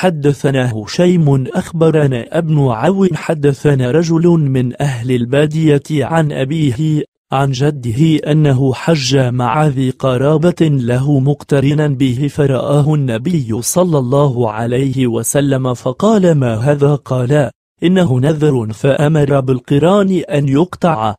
حدثنا هشيم أخبرنا ابن عون حدثنا رجل من أهل البادية عن أبيه عن جده أنه حج مع ذي قرابة له مقترنا به فرآه النبي صلى الله عليه وسلم فقال ما هذا قال إنه نذر فأمر بالقران أن يقطع